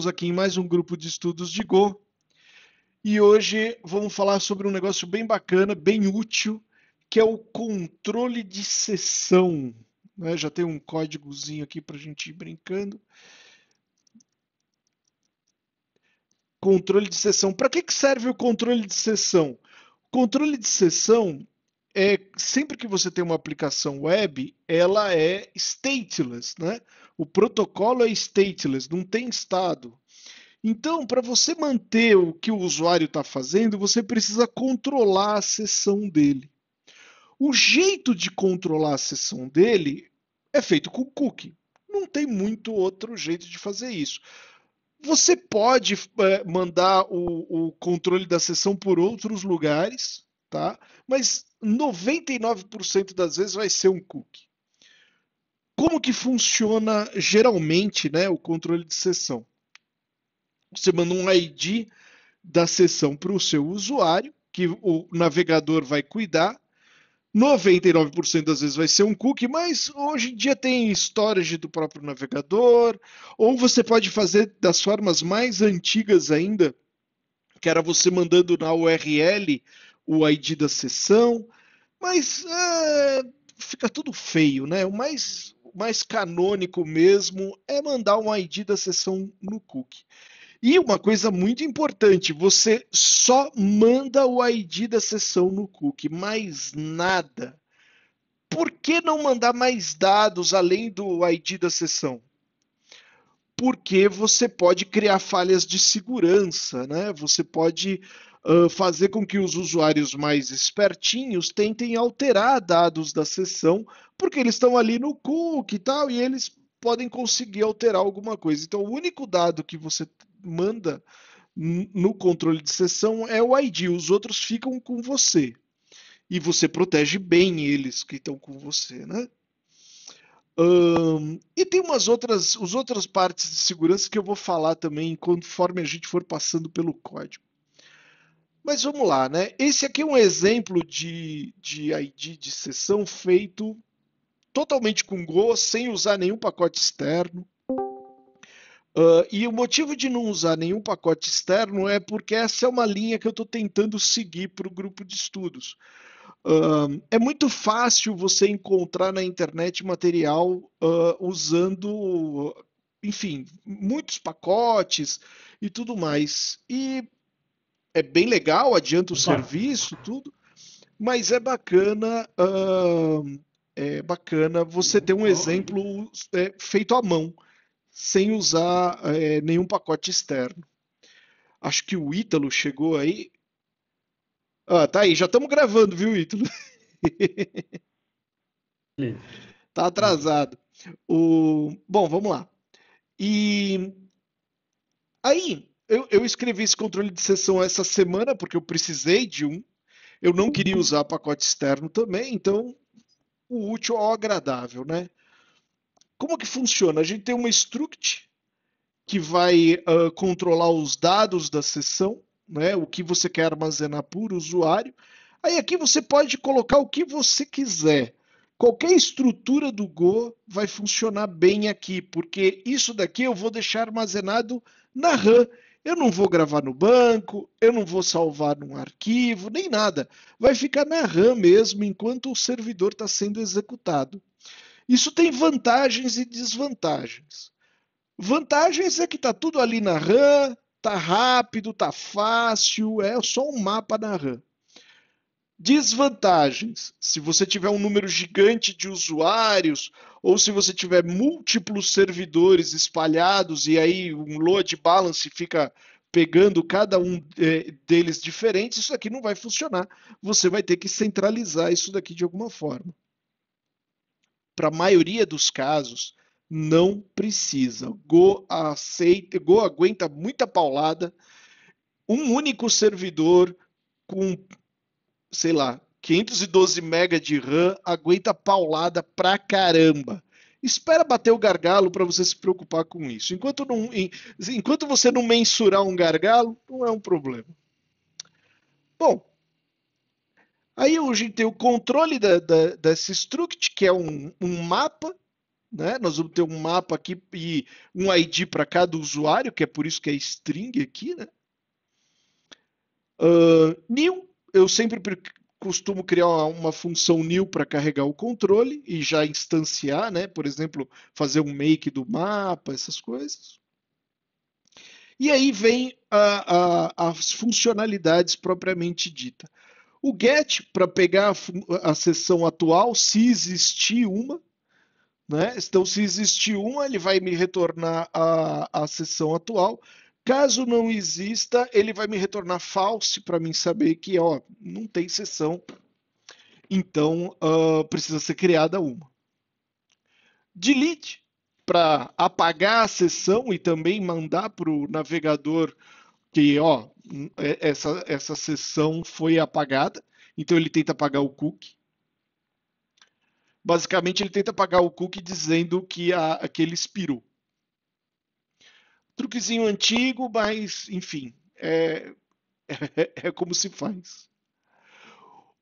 Estamos aqui em mais um grupo de estudos de Go e hoje vamos falar sobre um negócio bem bacana, bem útil, que é o controle de sessão. Né? Já tem um códigozinho aqui para a gente ir brincando. Controle de sessão. Para que, que serve o controle de sessão? O controle de sessão é, sempre que você tem uma aplicação web, ela é stateless, né? O protocolo é stateless, não tem estado. Então, para você manter o que o usuário está fazendo, você precisa controlar a sessão dele. O jeito de controlar a sessão dele é feito com cookie. Não tem muito outro jeito de fazer isso. Você pode é, mandar o, o controle da sessão por outros lugares, tá? Mas 99% das vezes vai ser um cookie. Como que funciona geralmente né, o controle de sessão? Você manda um ID da sessão para o seu usuário, que o navegador vai cuidar. 99% das vezes vai ser um cookie, mas hoje em dia tem storage do próprio navegador, ou você pode fazer das formas mais antigas ainda, que era você mandando na URL o ID da sessão, mas é, fica tudo feio, né? O mais, o mais canônico mesmo é mandar um ID da sessão no cookie. E uma coisa muito importante, você só manda o ID da sessão no cookie, mais nada. Por que não mandar mais dados além do ID da sessão? Porque você pode criar falhas de segurança, né? Você pode fazer com que os usuários mais espertinhos tentem alterar dados da sessão, porque eles estão ali no cookie e tal, e eles podem conseguir alterar alguma coisa. Então, o único dado que você manda no controle de sessão é o ID, os outros ficam com você. E você protege bem eles que estão com você, né? Um, e tem umas outras, os outras partes de segurança que eu vou falar também conforme a gente for passando pelo código. Mas vamos lá, né? Esse aqui é um exemplo de, de ID de sessão feito totalmente com Go, sem usar nenhum pacote externo. Uh, e o motivo de não usar nenhum pacote externo é porque essa é uma linha que eu estou tentando seguir para o grupo de estudos. Uh, é muito fácil você encontrar na internet material uh, usando, enfim, muitos pacotes e tudo mais. E é bem legal, adianta o uhum. serviço, tudo, mas é bacana. Uh, é bacana você ter um exemplo é, feito à mão, sem usar é, nenhum pacote externo. Acho que o Ítalo chegou aí. Ah, tá aí, já estamos gravando, viu, Ítalo? tá atrasado. O... Bom, vamos lá. E aí, eu, eu escrevi esse controle de sessão essa semana porque eu precisei de um. Eu não queria uhum. usar pacote externo também, então o útil ao agradável, né? Como que funciona? A gente tem uma struct que vai uh, controlar os dados da sessão, né? O que você quer armazenar por usuário. Aí aqui você pode colocar o que você quiser. Qualquer estrutura do Go vai funcionar bem aqui, porque isso daqui eu vou deixar armazenado na RAM. Eu não vou gravar no banco, eu não vou salvar num arquivo, nem nada. Vai ficar na RAM mesmo enquanto o servidor está sendo executado. Isso tem vantagens e desvantagens. Vantagens é que está tudo ali na RAM, está rápido, está fácil, é só um mapa na RAM. Desvantagens: se você tiver um número gigante de usuários ou se você tiver múltiplos servidores espalhados e aí um load balance fica pegando cada um é, deles diferente, isso aqui não vai funcionar. Você vai ter que centralizar isso daqui de alguma forma. Para a maioria dos casos, não precisa. Go aceita, Go aguenta muita paulada. Um único servidor com sei lá, 512 MB de RAM, aguenta paulada pra caramba. Espera bater o gargalo para você se preocupar com isso. Enquanto, não, enquanto você não mensurar um gargalo, não é um problema. Bom, aí a gente tem o controle da, da, dessa struct, que é um, um mapa né? Nós vamos ter um mapa aqui e um ID para cada usuário, que é por isso que é string aqui, né? Uh, new eu sempre costumo criar uma função new para carregar o controle e já instanciar, né? Por exemplo, fazer um make do mapa, essas coisas. E aí vem a, a, as funcionalidades propriamente dita. O get para pegar a, a sessão atual, se existir uma, né? Então, se existir uma, ele vai me retornar a, a sessão atual. Caso não exista, ele vai me retornar false para mim saber que ó, não tem sessão, então uh, precisa ser criada uma. Delete para apagar a sessão e também mandar para o navegador que ó, hum, é, essa, essa sessão foi apagada, então ele tenta apagar o cookie. Basicamente, ele tenta apagar o cookie dizendo que, a, que ele expirou truquezinho antigo, mas enfim, é, é, é como se faz.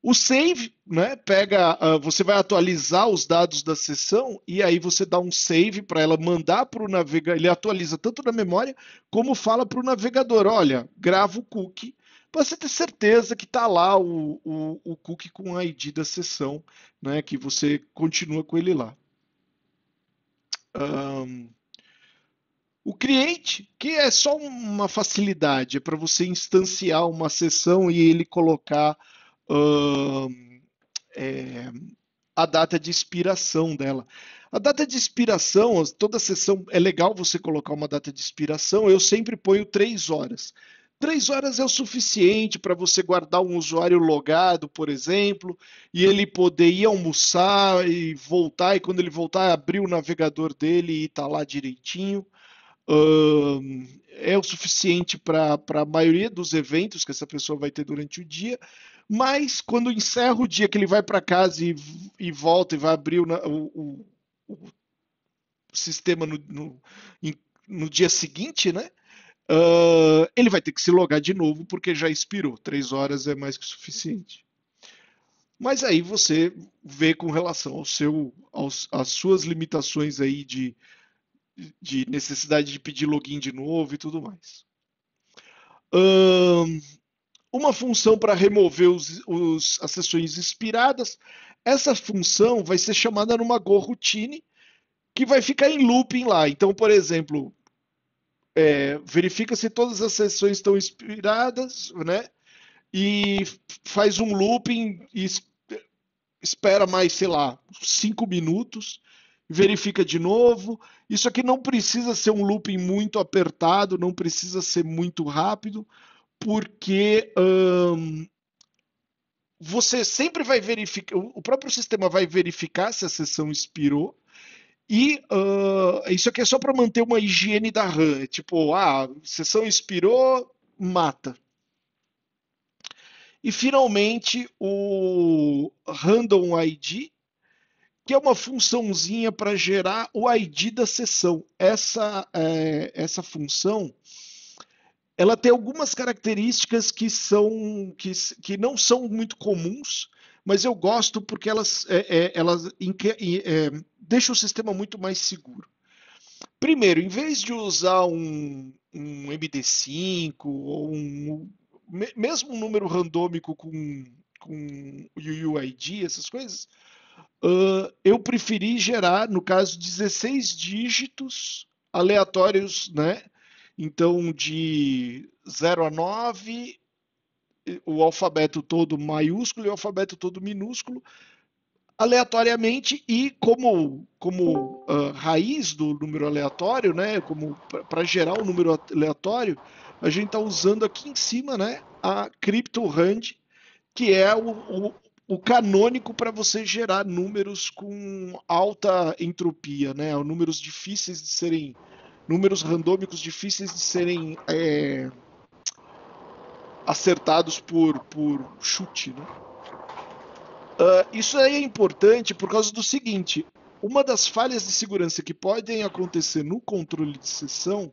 O save, né, pega, uh, você vai atualizar os dados da sessão e aí você dá um save para ela mandar para o navegador. Ele atualiza tanto na memória como fala para o navegador: olha, grava o cookie para você ter certeza que está lá o, o, o, cookie com a ID da sessão, né, que você continua com ele lá. Um, o cliente, que é só uma facilidade, é para você instanciar uma sessão e ele colocar uh, é, a data de expiração dela. A data de expiração, toda sessão é legal você colocar uma data de expiração, eu sempre ponho três horas. Três horas é o suficiente para você guardar um usuário logado, por exemplo, e ele poder ir almoçar e voltar, e quando ele voltar, abrir o navegador dele e tá lá direitinho é o suficiente para a maioria dos eventos que essa pessoa vai ter durante o dia, mas quando encerra o dia, que ele vai para casa e, e, volta e vai abrir o, o, o sistema no, no, no, dia seguinte, né? Uh, ele vai ter que se logar de novo porque já expirou. Três horas é mais que o suficiente. Mas aí você vê com relação ao seu, aos, às suas limitações aí de de necessidade de pedir login de novo e tudo mais. Um, uma função para remover os, os, as sessões expiradas. Essa função vai ser chamada numa Go routine que vai ficar em looping lá. Então, por exemplo, é, verifica se todas as sessões estão expiradas, né? E faz um looping e espera mais, sei lá, cinco minutos verifica de novo. Isso aqui não precisa ser um looping muito apertado, não precisa ser muito rápido, porque hum, você sempre vai verificar, o próprio sistema vai verificar se a sessão expirou. E uh, isso aqui é só para manter uma higiene da RAM. É tipo, ah, a sessão expirou, mata. E finalmente o Random ID, que é uma funçãozinha para gerar o ID da sessão. Essa, é, essa função ela tem algumas características que são que, que não são muito comuns, mas eu gosto porque elas, é, é, elas é, deixam o sistema muito mais seguro. Primeiro, em vez de usar um, um MD5 ou um, mesmo um número randômico com, com UUID, essas coisas, Uh, eu preferi gerar, no caso, 16 dígitos aleatórios, né? Então, de 0 a 9, o alfabeto todo maiúsculo e o alfabeto todo minúsculo, aleatoriamente e como, como uh, raiz do número aleatório, né? Como para gerar o um número aleatório, a gente está usando aqui em cima, né? A CryptoRand, que é o, o, o canônico para você gerar números com alta entropia, né? Números difíceis de serem. Números randômicos difíceis de serem é, acertados por, por chute. Né? Uh, isso aí é importante por causa do seguinte: uma das falhas de segurança que podem acontecer no controle de sessão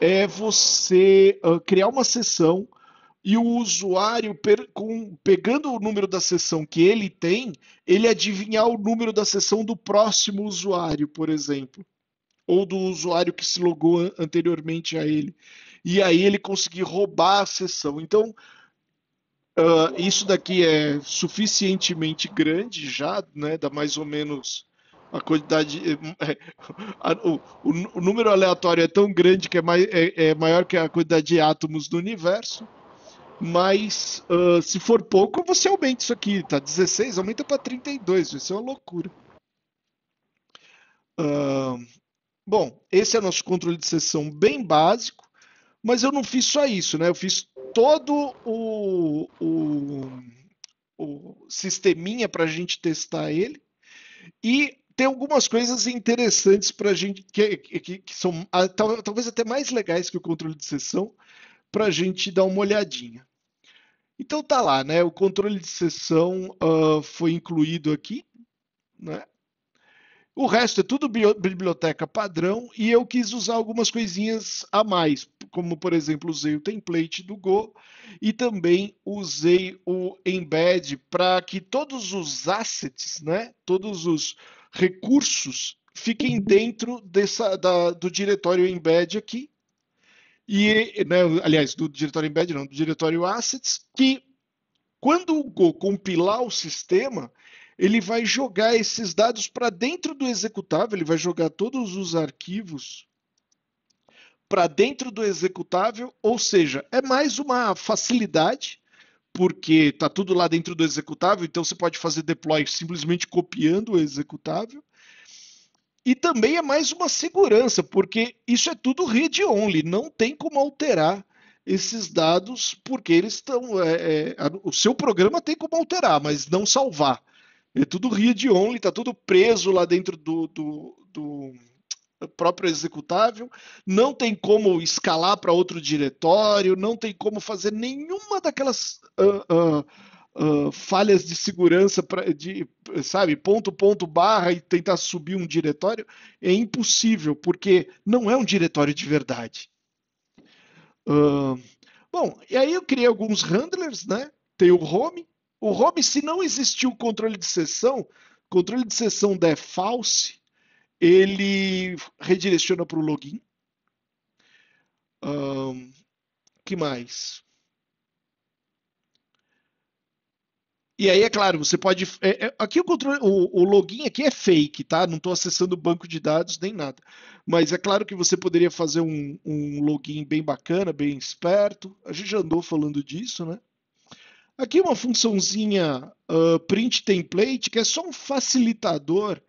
é você uh, criar uma sessão e o usuário, com, pegando o número da sessão que ele tem, ele adivinhar o número da sessão do próximo usuário, por exemplo, ou do usuário que se logou anteriormente a ele. E aí ele conseguir roubar a sessão. Então, uh, isso daqui é suficientemente grande já, né? Dá mais ou menos a quantidade. É, o, o, número aleatório é tão grande que é, é, é maior que a quantidade de átomos do universo. Mas uh, se for pouco, você aumenta isso aqui, tá? 16, aumenta para 32, isso é uma loucura. Uh, bom, esse é nosso controle de sessão bem básico, mas eu não fiz só isso, né? Eu fiz todo o, o, o sisteminha para a gente testar ele e tem algumas coisas interessantes para a gente, que, que, que são ah, talvez até mais legais que o controle de sessão, para a gente dar uma olhadinha. Então tá lá, né? O controle de sessão uh, foi incluído aqui, né? O resto é tudo biblioteca padrão e eu quis usar algumas coisinhas a mais, como por exemplo, usei o template do Go e também usei o embed para que todos os assets, né, todos os recursos fiquem dentro dessa, da, do diretório embed aqui, e, né, aliás, do diretório embed, não, do diretório assets, que quando o Go compilar o sistema, ele vai jogar esses dados para dentro do executável, ele vai jogar todos os arquivos para dentro do executável, ou seja, é mais uma facilidade, porque está tudo lá dentro do executável, então você pode fazer deploy simplesmente copiando o executável. E também é mais uma segurança, porque isso é tudo read only, não tem como alterar esses dados, porque eles estão. É, é, o seu programa tem como alterar, mas não salvar. É tudo read only, está tudo preso lá dentro do, do, do próprio executável, não tem como escalar para outro diretório, não tem como fazer nenhuma daquelas uh, uh, falhas de segurança, pra, de, sabe, ponto, ponto, barra e tentar subir um diretório, é impossível, porque não é um diretório de verdade. Uh, bom, e aí eu criei alguns handlers, né? Tem o home. O home, se não existir o controle de sessão, controle de sessão é false, ele redireciona para o login. Um, que mais? E aí, é claro, você pode. É, é, aqui o, controle, o, o, login aqui é fake, tá? Não estou acessando o banco de dados nem nada. Mas é claro que você poderia fazer um, um, login bem bacana, bem esperto. A gente já andou falando disso, né? Aqui uma funçãozinha uh, print template, que é só um facilitador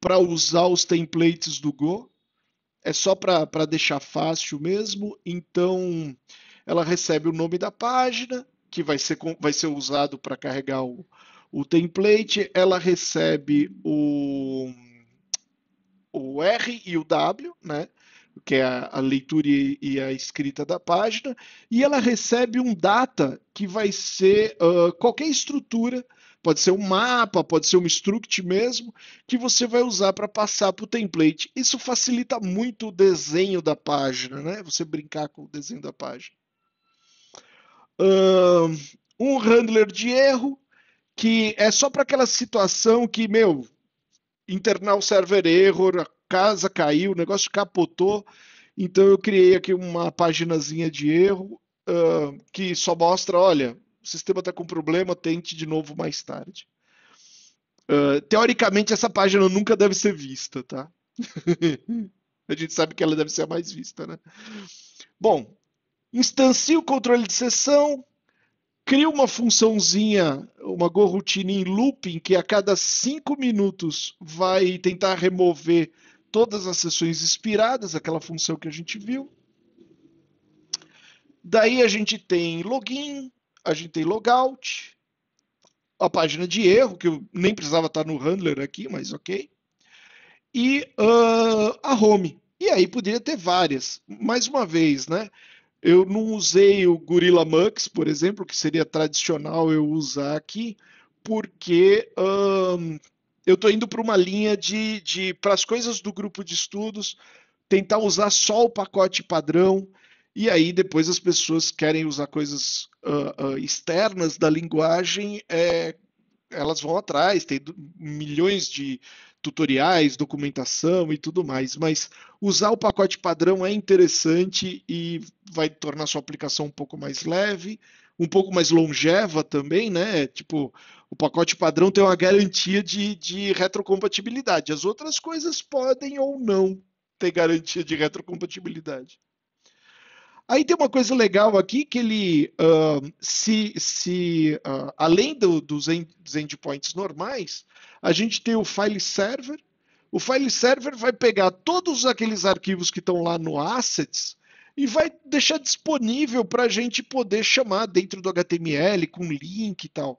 para usar os templates do Go. É só para deixar fácil mesmo. Então, ela recebe o nome da página, que vai ser, vai ser usado para carregar o, o template, ela recebe o, o R e o W, né? que é a, a leitura e, e, a escrita da página, e ela recebe um data que vai ser uh, qualquer estrutura, pode ser um mapa, pode ser um struct mesmo, que você vai usar para passar para o template. Isso facilita muito o desenho da página, né? Você brincar com o desenho da página um handler de erro, que é só para aquela situação que, meu, internal server error, a casa caiu, o negócio capotou. Então eu criei aqui uma paginazinha de erro uh, que só mostra, olha, o sistema está com problema, tente de novo mais tarde. Uh, teoricamente essa página nunca deve ser vista, tá? a gente sabe que ela deve ser a mais vista, né? Bom, instancia o controle de sessão, cria uma funçãozinha, uma goroutine em looping, que a cada cinco minutos vai tentar remover todas as sessões expiradas, aquela função que a gente viu. Daí a gente tem login, a gente tem logout, a página de erro, que eu nem precisava estar no handler aqui, mas ok. E uh, a home. E aí poderia ter várias. Mais uma vez, né? Eu não usei o Gorilla Max, por exemplo, que seria tradicional eu usar aqui, porque hum, eu estou indo para uma linha de, de para as coisas do grupo de estudos, tentar usar só o pacote padrão, e aí depois as pessoas querem usar coisas uh, uh, externas da linguagem, é, elas vão atrás, tem milhões de tutoriais, documentação e tudo mais, mas usar o pacote padrão é interessante e vai tornar sua aplicação um pouco mais leve, um pouco mais longeva também, né? Tipo, o pacote padrão tem uma garantia de, de retrocompatibilidade. As outras coisas podem ou não ter garantia de retrocompatibilidade. Aí tem uma coisa legal aqui que ele uh, se, se uh, além do, dos, end, dos endpoints normais, a gente tem o file server. O file server vai pegar todos aqueles arquivos que estão lá no assets e vai deixar disponível para a gente poder chamar dentro do HTML com link e tal.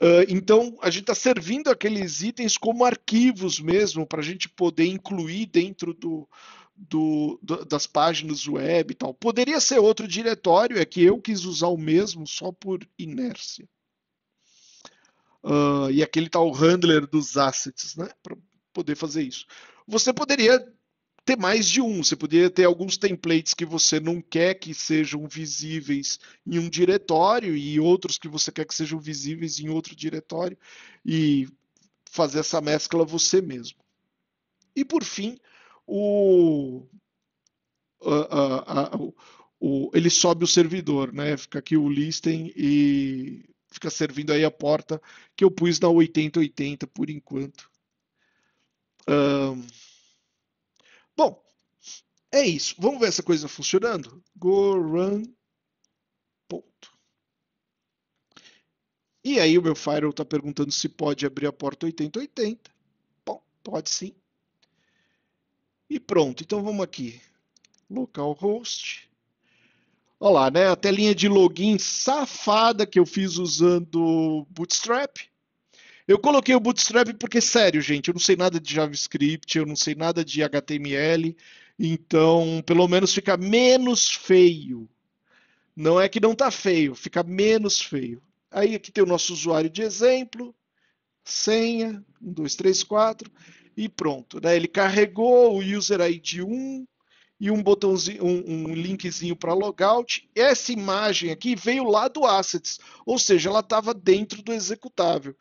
Uh, então, a gente está servindo aqueles itens como arquivos mesmo, para a gente poder incluir dentro do, do, do, das páginas web e tal. Poderia ser outro diretório, é que eu quis usar o mesmo só por inércia. Uh, e aquele tal handler dos assets, né? Para poder fazer isso. Você poderia ter mais de um. Você poderia ter alguns templates que você não quer que sejam visíveis em um diretório e outros que você quer que sejam visíveis em outro diretório e fazer essa mescla você mesmo. E por fim, o, a, a, a, o ele sobe o servidor, né? Fica aqui o listing e fica servindo aí a porta que eu pus na 8080 por enquanto. Um, Bom, é isso. Vamos ver essa coisa funcionando? Goran. Ponto. E aí o meu firewall está perguntando se pode abrir a porta 8080. Bom, pode sim. E pronto. Então vamos aqui. Localhost. Olha lá, né? A telinha de login safada que eu fiz usando Bootstrap. Eu coloquei o Bootstrap porque, sério, gente, eu não sei nada de JavaScript, eu não sei nada de HTML, então pelo menos fica menos feio. Não é que não está feio, fica menos feio. Aí aqui tem o nosso usuário de exemplo, senha, 1, 2, 3, 4, e pronto. Né? Ele carregou o user ID 1 e um botãozinho, um, um linkzinho para logout. Essa imagem aqui veio lá do assets, ou seja, ela estava dentro do executável.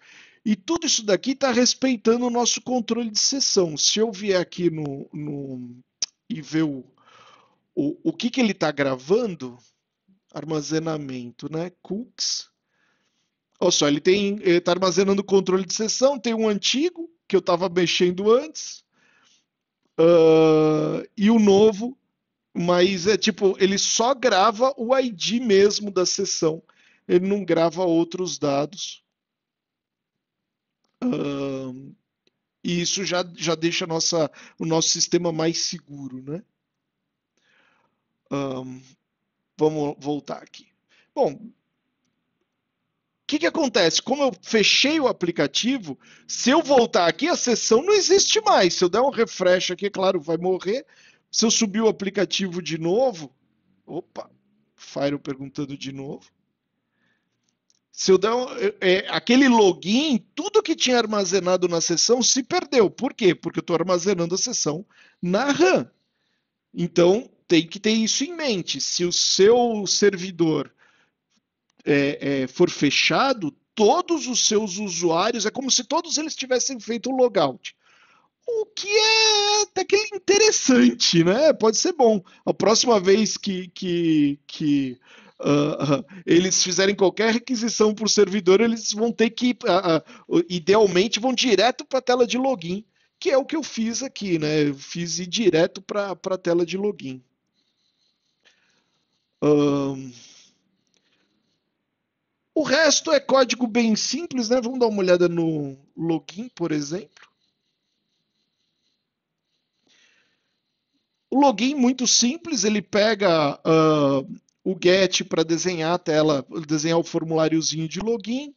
E tudo isso daqui está respeitando o nosso controle de sessão. Se eu vier aqui no, no e ver o, o, o que, que ele está gravando, armazenamento, né? Cookies. Olha só, ele está armazenando o controle de sessão, tem um antigo que eu estava mexendo antes, uh, e o novo, mas é tipo, ele só grava o ID mesmo da sessão, ele não grava outros dados e isso já, já deixa nossa, o nosso sistema mais seguro, né? Um, vamos voltar aqui. Bom, o que, que acontece? Como eu fechei o aplicativo, se eu voltar aqui, a sessão não existe mais. Se eu der um refresh aqui, claro, vai morrer. Se eu subir o aplicativo de novo, opa, Fire perguntando de novo. Se eu der um, é, é, aquele login, tudo que tinha armazenado na sessão se perdeu. Por quê? Porque eu estou armazenando a sessão na RAM. Então, tem que ter isso em mente. Se o seu servidor é, é, for fechado, todos os seus usuários, é como se todos eles tivessem feito o logout. O que é até que interessante, né? Pode ser bom. A próxima vez que, que, que uh, eles fizerem qualquer requisição para o servidor, eles vão ter que, uh, uh, idealmente, vão direto para a tela de login, que é o que eu fiz aqui, né? Eu fiz ir direto para a tela de login. O resto é código bem simples, né? Vamos dar uma olhada no login, por exemplo. O login muito simples, ele pega ah, o get para desenhar a tela, desenhar o formuláriozinho de login.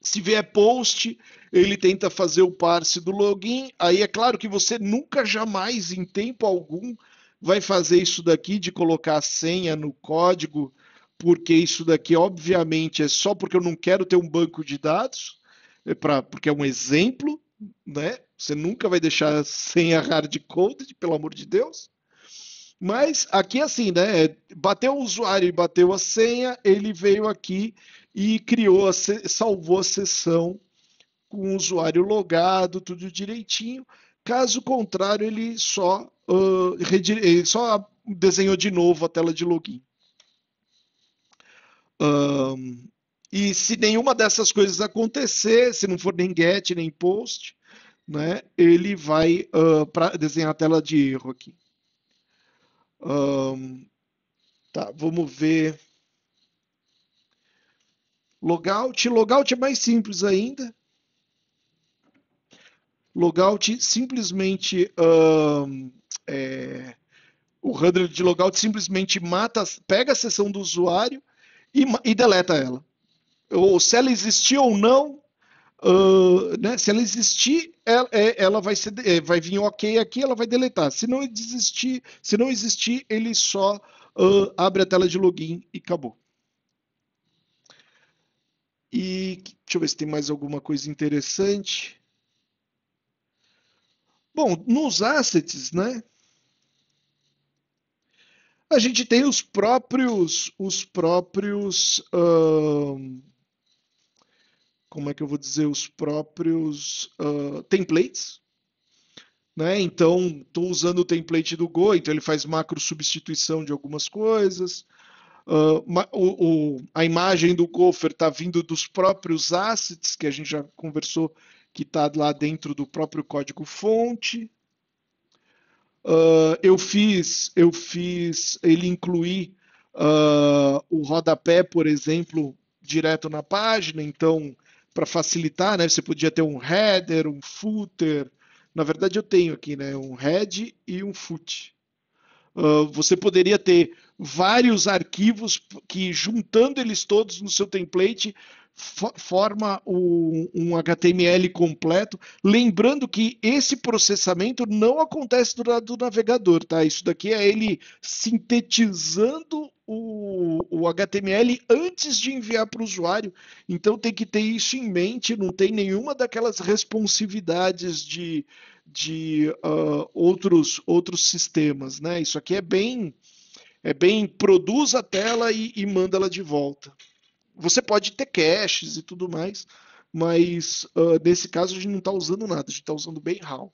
Se vier post, ele tenta fazer o parse do login. Aí é claro que você nunca, jamais, em tempo algum, vai fazer isso daqui de colocar a senha no código, porque isso daqui, obviamente, é só porque eu não quero ter um banco de dados, é para porque é um exemplo, né? Você nunca vai deixar a senha hard-coded, pelo amor de Deus. Mas aqui é assim, né? É, bateu o usuário e bateu a senha, ele veio aqui e criou, a salvou a sessão com o usuário logado, tudo direitinho. Caso contrário, ele só, uh, ele só desenhou de novo a tela de login. Um, e se nenhuma dessas coisas acontecer, se não for nem get, nem post, né, ele vai uh, para desenhar a tela de erro aqui. Um, tá, vamos ver. Logout. Logout é mais simples ainda. Logout simplesmente. Um, é, o handler de logout simplesmente mata, pega a sessão do usuário e, e deleta ela. Ou se ela existiu ou não, Uh, né? Se ela existir, ela, é, ela vai, ser, eh, vai vir ok aqui, ela vai deletar. Se não existir, se não existir, ele só uh, abre a tela de login e acabou. E deixa eu ver se tem mais alguma coisa interessante. Bom, nos assets, né? A gente tem os próprios, os próprios. Uh, como é que eu vou dizer, os próprios uh, templates. Né? Então, estou usando o template do Go, então ele faz macro substituição de algumas coisas. Uh, o, o, a imagem do Gopher está vindo dos próprios assets, que a gente já conversou, que está lá dentro do próprio código fonte. Uh, eu fiz, eu fiz ele incluir uh, o rodapé, por exemplo, direto na página, então para facilitar, né? Você podia ter um header, um footer. Na verdade, eu tenho aqui, né? Um head e um foot. Uh, você poderia ter vários arquivos que, juntando eles todos no seu template, forma um, um, HTML completo, lembrando que esse processamento não acontece do lado do navegador, tá? Isso daqui é ele sintetizando o, o HTML antes de enviar para o usuário, então tem que ter isso em mente, não tem nenhuma daquelas responsividades de, de uh, outros, outros sistemas, né? Isso aqui é bem, é bem produz a tela e, e manda ela de volta. Você pode ter caches e tudo mais, mas uh, nesse caso a gente não está usando nada, a gente está usando bem RAW.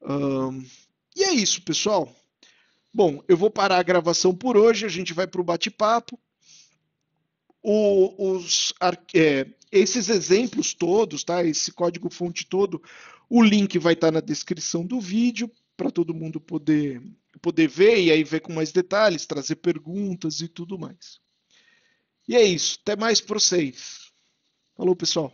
Um, e é isso, pessoal. Bom, eu vou parar a gravação por hoje, a gente vai para o bate-papo. É, esses exemplos todos, tá? esse código-fonte todo, o link vai estar tá na descrição do vídeo para todo mundo poder, poder ver e aí ver com mais detalhes, trazer perguntas e tudo mais. E é isso. Até mais para vocês. Falou, pessoal.